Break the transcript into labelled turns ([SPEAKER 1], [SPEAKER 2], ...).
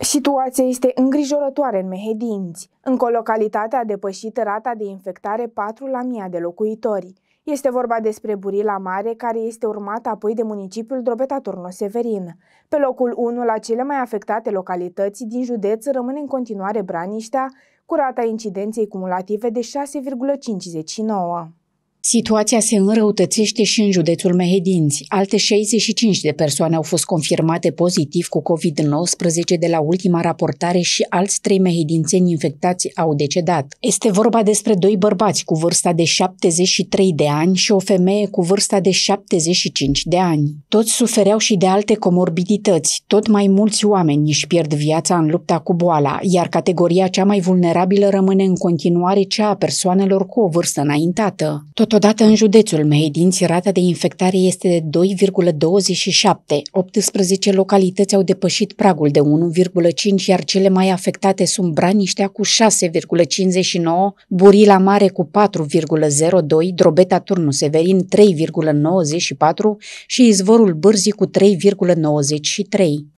[SPEAKER 1] Situația este îngrijorătoare în Mehedinți. Încă localitatea a depășit rata de infectare 4 la 1000 de locuitori. Este vorba despre Burila Mare, care este urmată apoi de municipiul Drobeta Turno-Severin. Pe locul 1 la cele mai afectate localități din județ rămâne în continuare Braniștea, cu rata incidenței cumulative de 6,59.
[SPEAKER 2] Situația se înrăutățește și în județul Mehedinți. Alte 65 de persoane au fost confirmate pozitiv cu COVID-19 de la ultima raportare și alți trei mehedințeni infectați au decedat. Este vorba despre doi bărbați cu vârsta de 73 de ani și o femeie cu vârsta de 75 de ani. Toți sufereau și de alte comorbidități. Tot mai mulți oameni își pierd viața în lupta cu boala, iar categoria cea mai vulnerabilă rămâne în continuare cea a persoanelor cu o vârstă înaintată. Tot Totodată în județul Mehedinți rata de infectare este de 2,27. 18 localități au depășit pragul de 1,5, iar cele mai afectate sunt Braniștea cu 6,59, Burila Mare cu 4,02, Drobeta Turnu Severin 3,94 și Izvorul Bârzii cu 3,93.